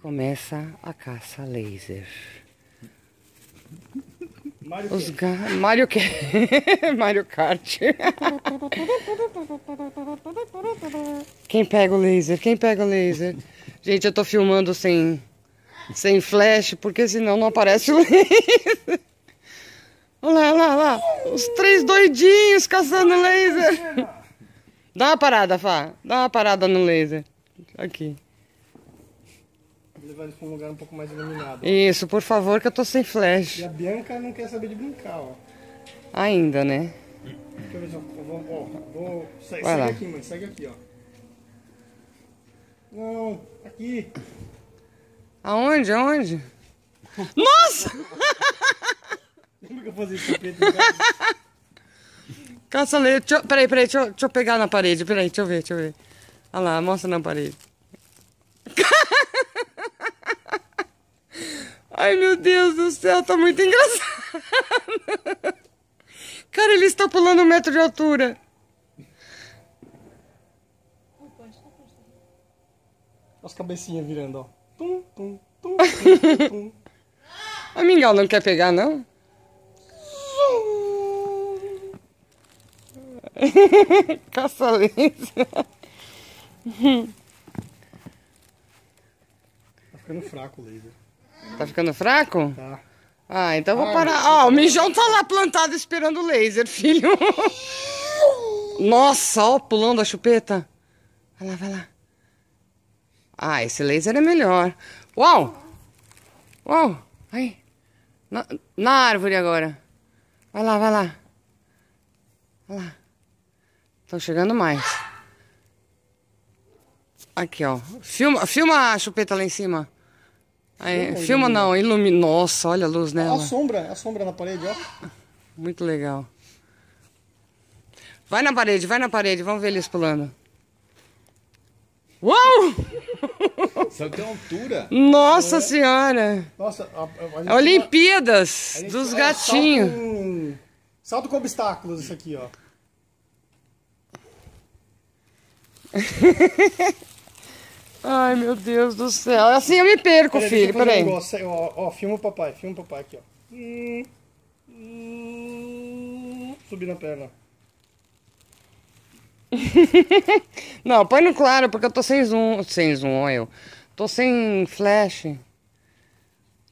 Começa a caça laser. Mario Os ga... Mario... Mario Kart. Quem pega o laser? Quem pega o laser? Gente, eu tô filmando sem, sem flash, porque senão não aparece o laser. Olha lá, olha lá, olha lá. Os três doidinhos caçando laser. Dá uma parada, Fá. Dá uma parada no laser. Aqui levar eles para um lugar um pouco mais iluminado. Isso, por favor, que eu tô sem flash. E a Bianca não quer saber de brincar, ó. Ainda, né? Deixa eu ver se eu vou... Ó, vou segue, segue aqui, mãe. Segue aqui, ó. Não, aqui. Aonde? Aonde? Nossa! Como que eu fazia isso preto em né? casa? Caça-leite. Deixa... Peraí, peraí. Deixa eu... deixa eu pegar na parede. Peraí, deixa eu ver, deixa eu ver. Olha lá, mostra na parede. Ai, meu Deus do céu, tá muito engraçado. Cara, ele está pulando um metro de altura. As cabecinhas virando, ó. Tum, tum, tum, tum, tum. A Mingau não quer pegar, não? Caça-lens. tá ficando fraco o laser. Tá ficando fraco? Tá. Ah, então vou ah, parar. Ó, oh, o mijão tá lá plantado esperando o laser, filho. Nossa, ó, pulando a chupeta. Vai lá, vai lá. Ah, esse laser é melhor. Uau! Uau! Aí. Na, na árvore agora. Vai lá, vai lá. Vai lá. Estão chegando mais. Aqui, ó. Filma, filma a chupeta lá em cima. É, aí, filma não, ilumina. Nossa, olha a luz nela. A sombra, a sombra na parede, ó. Muito legal. Vai na parede, vai na parede, vamos ver eles pulando. Uau! Só tem é altura. Nossa é. senhora! Nossa, a, a é Olimpíadas a gente, dos gatinhos. Salto com, salto com obstáculos isso aqui, ó. Ai, meu Deus do céu. É assim eu me perco, filho. Peraí. ó, ó, filma o papai, filma o papai aqui, ó. Hum, hum, subi na perna. Não, põe no claro, porque eu tô sem zoom. Sem zoom, olha eu. Tô sem flash.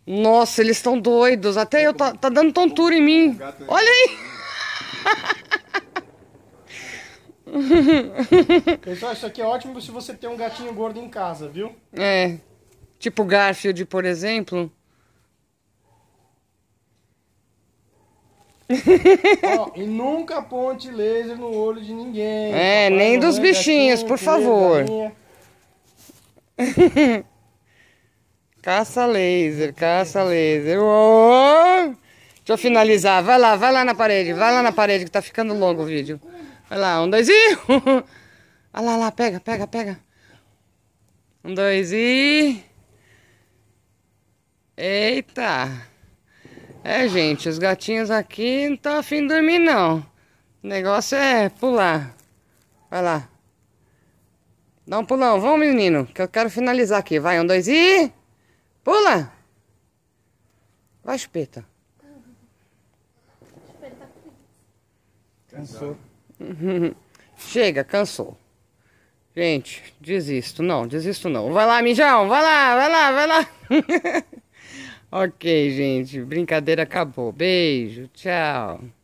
Nossa, eles estão doidos. Até eu tá, tá dando tontura em mim. Né? Olha aí! Pessoal, isso aqui é ótimo se você tem um gatinho gordo em casa, viu? É. Tipo Garfield, por exemplo. e nunca ponte laser no olho de ninguém. É, Papai, nem dos bichinhos, por favor. caça laser, caça laser. Oh! Deixa eu finalizar. Vai lá, vai lá na parede, vai lá na parede que tá ficando longo o vídeo. Vai lá, um, dois e... Olha lá, lá, pega, pega, pega. Um, dois e... Eita! É, gente, os gatinhos aqui não estão afim de dormir, não. O negócio é pular. Vai lá. Dá um pulão, vamos, menino, que eu quero finalizar aqui. Vai, um, dois e... Pula! Vai, espeta. Cansou. Chega, cansou. Gente, desisto. Não, desisto não. Vai lá, mijão. Vai lá, vai lá, vai lá. ok, gente. Brincadeira acabou. Beijo, tchau.